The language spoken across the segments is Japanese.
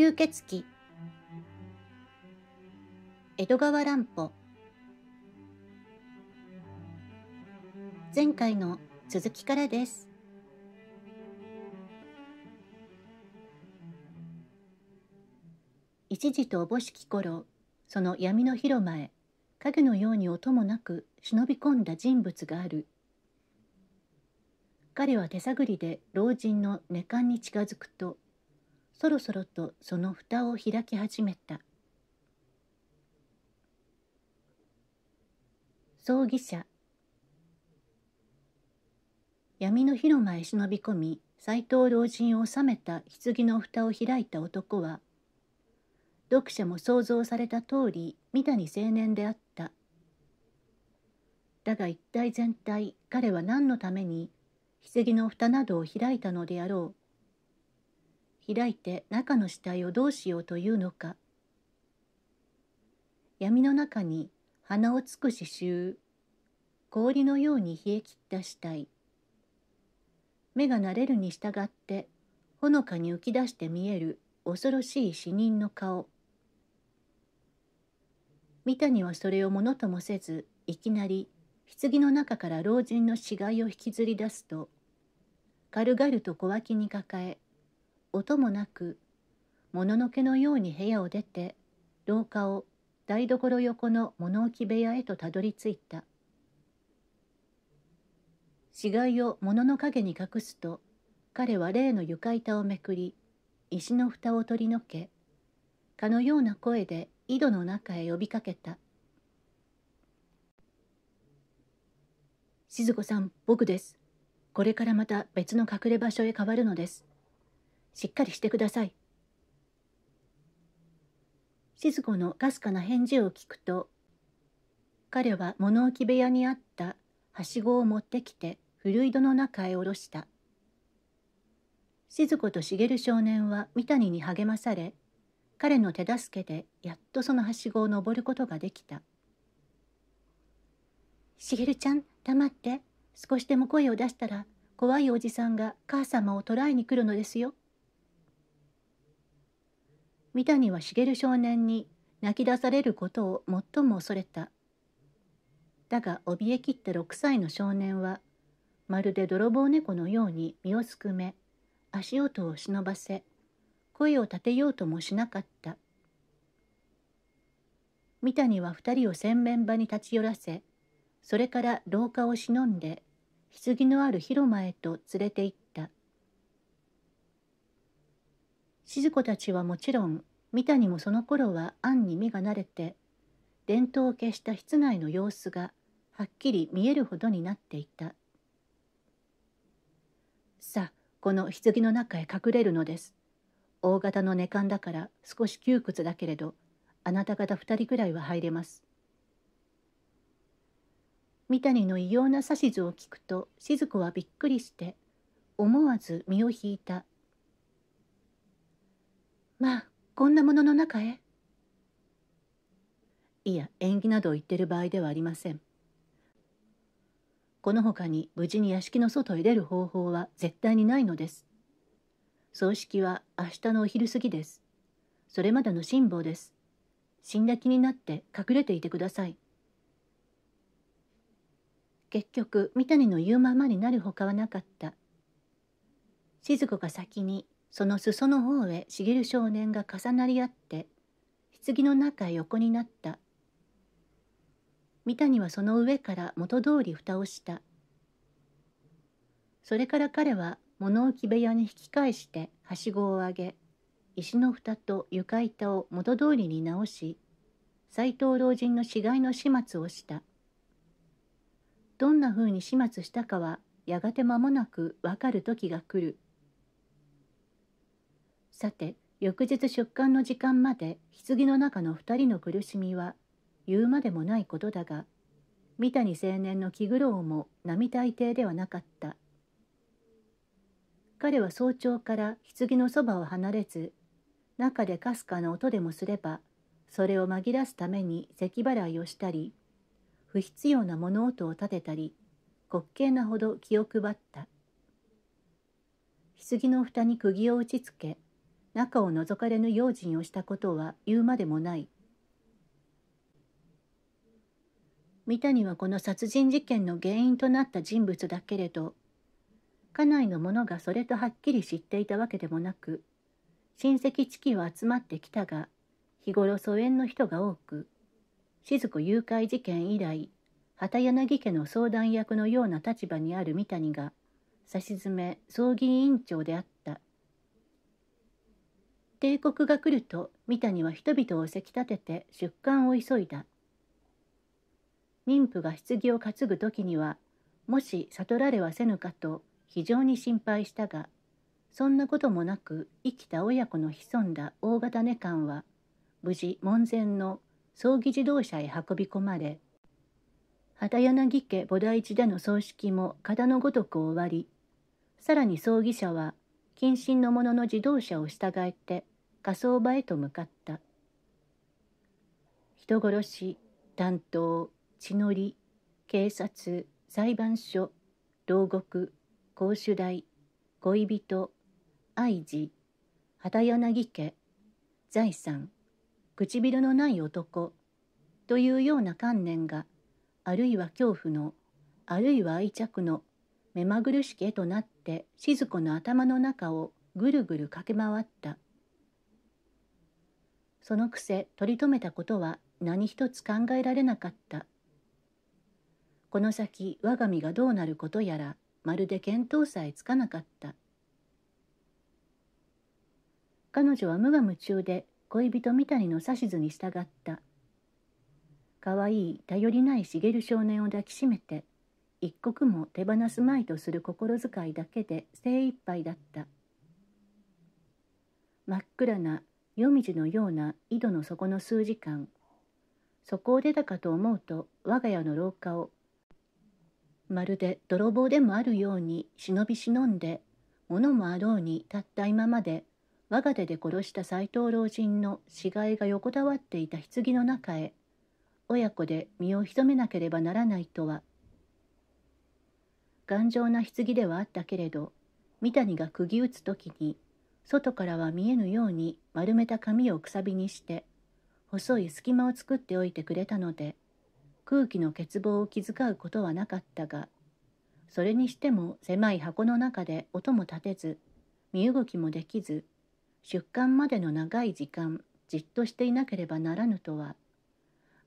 吸血鬼江戸川乱歩前回の続きからです一時とおぼしき頃その闇の広間へ影のように音もなく忍び込んだ人物がある彼は手探りで老人の寝館に近づくとそろそろとその蓋を開き始めた葬儀者闇の広間へ忍び込み斎藤老人を収めた棺の蓋を開いた男は読者も想像された通り三谷青年であっただが一体全体彼は何のために棺の蓋などを開いたのであろう開いて中の死体をどうしようというのか闇の中に鼻をつく刺繍氷のように冷え切った死体目が慣れるに従ってほのかに浮き出して見える恐ろしい死人の顔三谷はそれをものともせずいきなり棺の中から老人の死骸を引きずり出すと軽々と小脇に抱え音もなくもののけのように部屋を出て廊下を台所横の物置部屋へとたどり着いた死骸を物の陰に隠すと彼は例の床板をめくり石の蓋を取り除けかのような声で井戸の中へ呼びかけた「静子さん僕ですこれからまた別の隠れ場所へ変わるのです」しっかりしてください。静子のかすかな返事を聞くと、彼は物置部屋にあったはしごを持ってきて古井戸の中へ下ろした。静子と茂少年は三谷に励まされ、彼の手助けでやっとそのはしごを登ることができた。茂ちゃん、黙って。少しでも声を出したら、怖いおじさんが母様を捕らえに来るのですよ。三谷は茂少年に泣き出されることを最も恐れただが怯えきった6歳の少年はまるで泥棒猫のように身をすくめ足音を忍ばせ声を立てようともしなかった三谷は二人を洗面場に立ち寄らせそれから廊下を忍んで棺のある広間へと連れて行った静子たちはもちろん三谷もその頃は暗に目が慣れて電灯を消した室内の様子がはっきり見えるほどになっていたさあこの棺の中へ隠れるのです大型の寝館だから少し窮屈だけれどあなた方二人くらいは入れます三谷の異様な指図を聞くと静子はびっくりして思わず身を引いたまあこんなものの中へいや縁起など言ってる場合ではありませんこのほかに無事に屋敷の外へ出る方法は絶対にないのです葬式は明日のお昼過ぎですそれまでの辛抱です死んだ気になって隠れていてください結局三谷の言うままになるほかはなかった静子が先にその裾の方へ茂る少年が重なり合って棺の中へ横になった三谷はその上から元通り蓋をしたそれから彼は物置部屋に引き返してはしごを上げ石の蓋と床板を元通りに直し斎藤老人の死骸の始末をしたどんなふうに始末したかはやがて間もなくわかる時が来る。さて翌日出棺の時間まで棺の中の2人の苦しみは言うまでもないことだが三谷青年の気苦労も並大抵ではなかった彼は早朝から棺のそばを離れず中でかすかな音でもすればそれを紛らすために咳払いをしたり不必要な物音を立てたり滑稽なほど気を配った棺の蓋に釘を打ちつけ中を覗かれぬ用心をしたことは言うまでもない。三谷はこの殺人事件の原因となった人物だけれど、家内の者がそれとはっきり知っていたわけでもなく、親戚知己は集まってきたが、日頃疎遠の人が多く、静子誘拐事件以来、畑柳家の相談役のような立場にある三谷が、差し詰め葬儀委員長であっ帝国が来ると三谷は人々をせき立てて出棺を急いだ妊婦が棺を担ぐ時にはもし悟られはせぬかと非常に心配したがそんなこともなく生きた親子の潜んだ大型根管は無事門前の葬儀自動車へ運び込まれ畑柳家菩提寺での葬式も型のごとく終わりさらに葬儀者は謹慎の者の自動車を従えて火葬場へと向かった人殺し担当血のり警察裁判所牢獄公主台恋人愛児畑柳家財産唇のない男というような観念があるいは恐怖のあるいは愛着の目まぐるしき絵となって静子の頭の中をぐるぐる駆け回った。そのくせ取り留めたことは何一つ考えられなかった。この先我が身がどうなることやらまるで見当さえつかなかった。彼女は無我夢中で恋人三谷の指図に従った。可愛い頼りない茂少年を抱きしめて、一刻も手放すまいとする心遣いだけで精一杯だった。真っ暗な夜道のような井戸の底の数時間そこを出たかと思うと我が家の廊下をまるで泥棒でもあるように忍び忍んで物もあろうにたった今まで我が手で殺した斎藤老人の死骸が横たわっていた棺の中へ親子で身を潜めなければならないとは頑丈な棺ではあったけれど三谷が釘打つ時に外からは見えぬように丸めた紙をくさびにして細い隙間を作っておいてくれたので空気の欠乏を気遣うことはなかったがそれにしても狭い箱の中で音も立てず身動きもできず出棺までの長い時間じっとしていなければならぬとは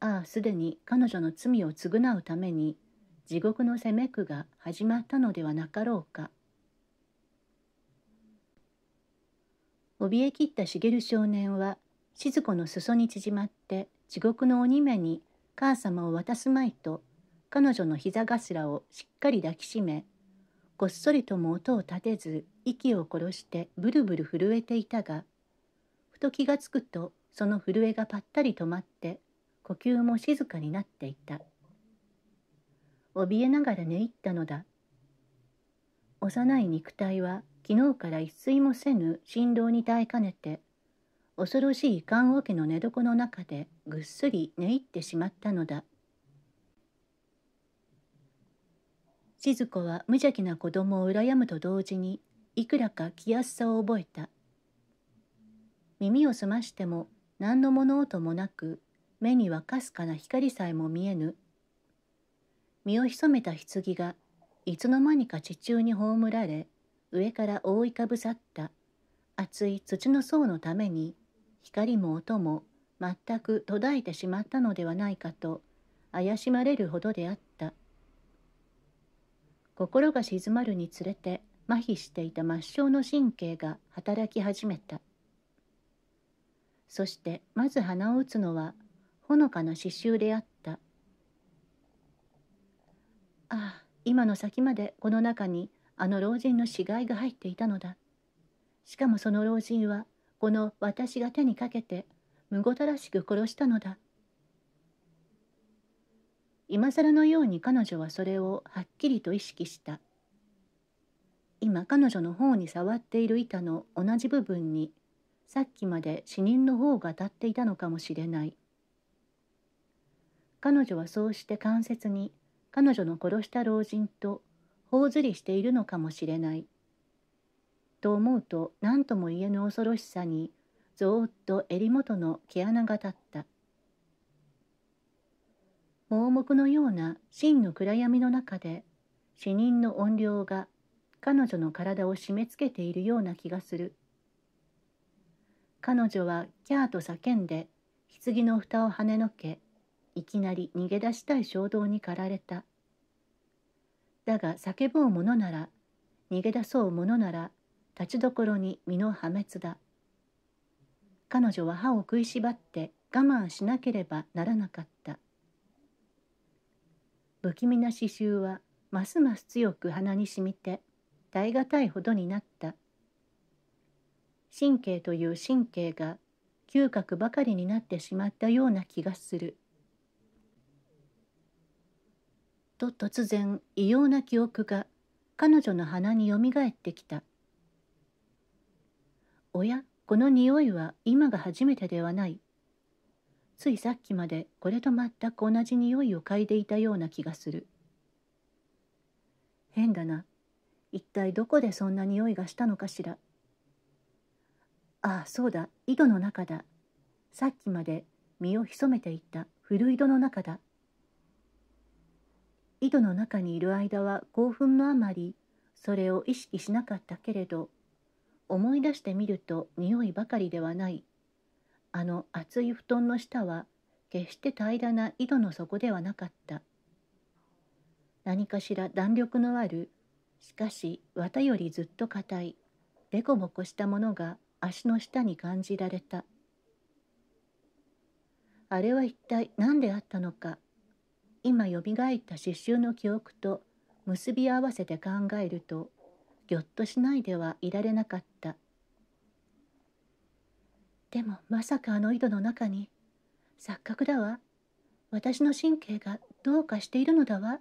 ああすでに彼女の罪を償うために地獄の責めくが始まったのではなかろうか。怯えきった茂少年は静子の裾に縮まって地獄の鬼めに母様を渡すまいと彼女の膝頭をしっかり抱きしめこっそりとも音を立てず息を殺してブルブル震えていたがふと気がつくとその震えがぱったり止まって呼吸も静かになっていた怯えながら寝入ったのだ幼い肉体は昨日から一睡もせぬ振動に耐えかねて恐ろしい棺桶の寝床の中でぐっすり寝入ってしまったのだ静子は無邪気な子供を羨むと同時にいくらか気安さを覚えた耳を澄ましても何の物音もなく目にはかすかな光さえも見えぬ身を潜めた棺がいつの間にか地中に葬られ上から覆いかぶさった厚い土の層のために光も音も全く途絶えてしまったのではないかと怪しまれるほどであった心が静まるにつれて麻痺していた末梢の神経が働き始めたそしてまず鼻を打つのはほのかな刺繍であったああ今の先までこの中にあの老人の死骸が入っていたのだしかもその老人はこの私が手にかけてむごたらしく殺したのだ今更のように彼女はそれをはっきりと意識した今彼女の方に触っている板の同じ部分にさっきまで死人の方が当たっていたのかもしれない彼女はそうして関節に彼女の殺した老人と頬ずりしているのかもしれない。と思うと何とも言えぬ恐ろしさにぞーっと襟元の毛穴が立った。盲目のような真の暗闇の中で死人の怨霊が彼女の体を締め付けているような気がする。彼女はキャーと叫んで棺の蓋をはねのけいきなり逃げ出したい衝動に駆られた。だが叫ぼうものなら逃げ出そうものなら立ちどころに身の破滅だ彼女は歯を食いしばって我慢しなければならなかった不気味な刺繍はますます強く鼻にしみて耐え難いほどになった神経という神経が嗅覚ばかりになってしまったような気がすると突然異様な記憶が彼女の鼻によみがえってきた「おやこの匂いは今が初めてではない」ついさっきまでこれと全く同じ匂いを嗅いでいたような気がする変だな一体どこでそんな匂いがしたのかしらああそうだ井戸の中ださっきまで身を潜めていた古井戸の中だ井戸の中にいる間は興奮のあまりそれを意識しなかったけれど思い出してみると匂いばかりではないあの厚い布団の下は決して平らな井戸の底ではなかった何かしら弾力のあるしかし綿よりずっと硬いでこぼこしたものが足の下に感じられたあれは一体何であったのか今よみがえった刺繍の記憶と結び合わせて考えるとぎょっとしないではいられなかったでもまさかあの井戸の中に錯覚だわ私の神経がどうかしているのだわ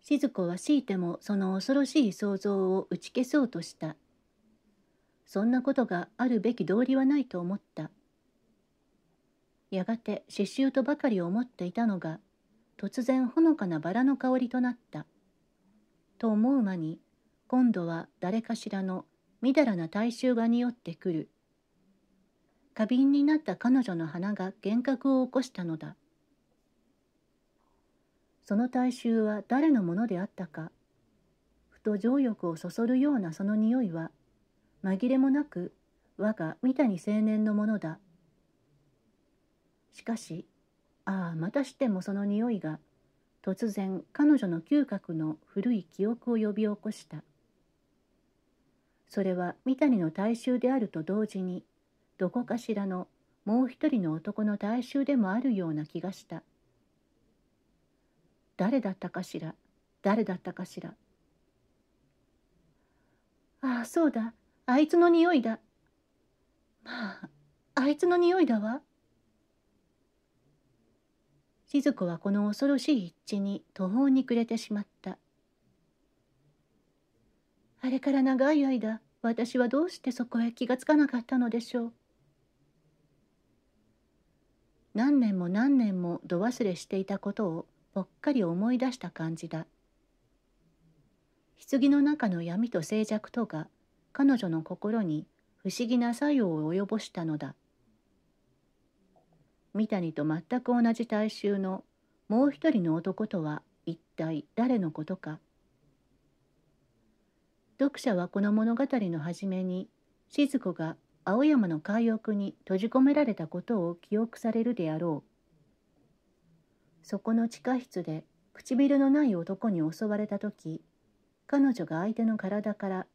静子は強いてもその恐ろしい想像を打ち消そうとしたそんなことがあるべき道理はないと思ったやがて刺繍とばかり思っていたのが突然ほのかなバラの香りとなった。と思う間に今度は誰かしらのみだらな大衆が匂ってくる。花瓶になった彼女の鼻が幻覚を起こしたのだ。その大衆は誰のものであったか。ふと情欲をそそるようなその匂いは紛れもなく我が三谷青年のものだしかしああまたしてもその匂いが突然彼女の嗅覚の古い記憶を呼び起こしたそれは三谷の大衆であると同時にどこかしらのもう一人の男の大衆でもあるような気がした誰だったかしら誰だったかしらああそうだあいつの匂いだまああいつの匂いだわしず子はこの恐ろしい一致に途方に暮れてしまったあれから長い間私はどうしてそこへ気がつかなかったのでしょう何年も何年も度忘れしていたことをぽっかり思い出した感じだ棺の中の闇と静寂とが彼女の心に不思議な作用を及ぼしたのだ三谷と全く同じ大衆のもう一人の男とは一体誰のことか読者はこの物語の初めに静子が青山の海奥に閉じ込められたことを記憶されるであろうそこの地下室で唇のない男に襲われた時彼女が相手の体から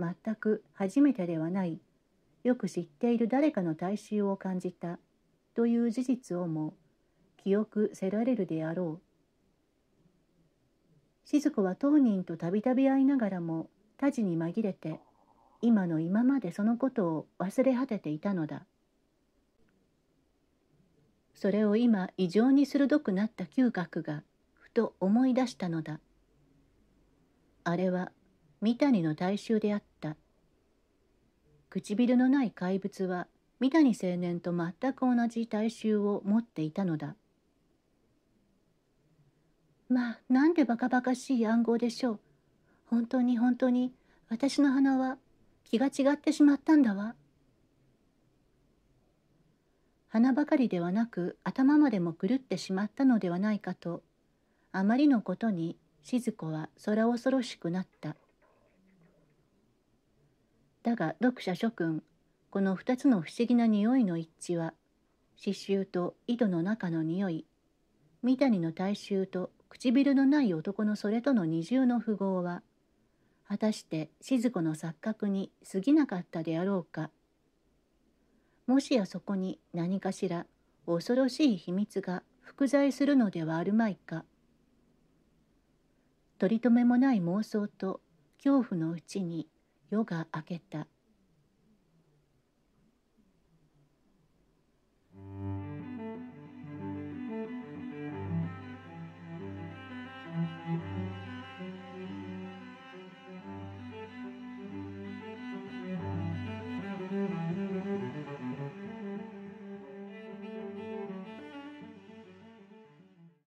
全く初めてではないよく知っている誰かの体臭を感じたという事実をも記憶せられるであろう静子は当人とたびたび会いながらも他事に紛れて今の今までそのことを忘れ果てていたのだそれを今異常に鋭くなった嗅覚がふと思い出したのだあれは三谷の大衆であった唇のない怪物は三谷青年と全く同じ体臭を持っていたのだまあなんでバカバカしい暗号でしょう本当に本当に私の鼻は気が違ってしまったんだわ鼻ばかりではなく頭までも狂ってしまったのではないかとあまりのことに静子は空恐ろしくなっただが読者諸君この2つの不思議な匂いの一致は刺繍と井戸の中の匂い三谷の大衆と唇のない男のそれとの二重の符号は果たして静子の錯覚に過ぎなかったであろうかもしやそこに何かしら恐ろしい秘密が複在するのではあるまいか取り留めもない妄想と恐怖のうちに夜が明けた。